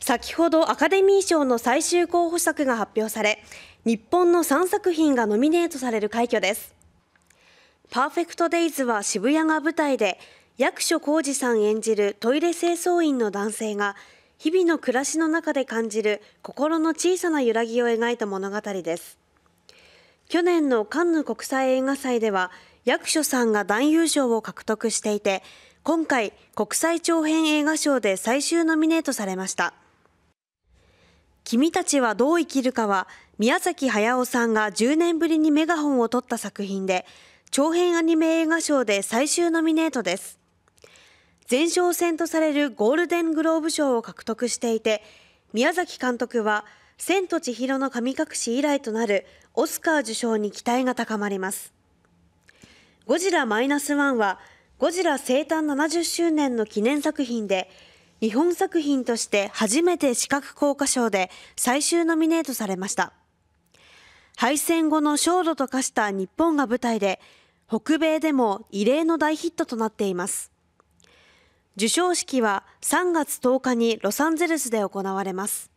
先ほどアカデミー賞の最終候補作が発表され日本の3作品がノミネートされる快挙ですパーフェクトデイズは渋谷が舞台で役所広司さん演じるトイレ清掃員の男性が日々の暮らしの中で感じる心の小さな揺らぎを描いた物語です去年のカンヌ国際映画祭では役所さんが男優賞を獲得していて今回国際長編映画賞で最終ノミネートされました君たちはどう生きるかは、宮崎駿さんが10年ぶりにメガホンを取った作品で、長編アニメ映画賞で最終ノミネートです。前哨戦とされるゴールデングローブ賞を獲得していて、宮崎監督は、千と千尋の神隠し以来となるオスカー受賞に期待が高まります。ゴジラマイナスワンは、ゴジラ生誕70周年の記念作品で、日本作品として初めて視覚効果賞で最終ノミネートされました。敗戦後の焦土と化した日本が舞台で、北米でも異例の大ヒットとなっています。授賞式は3月10日にロサンゼルスで行われます。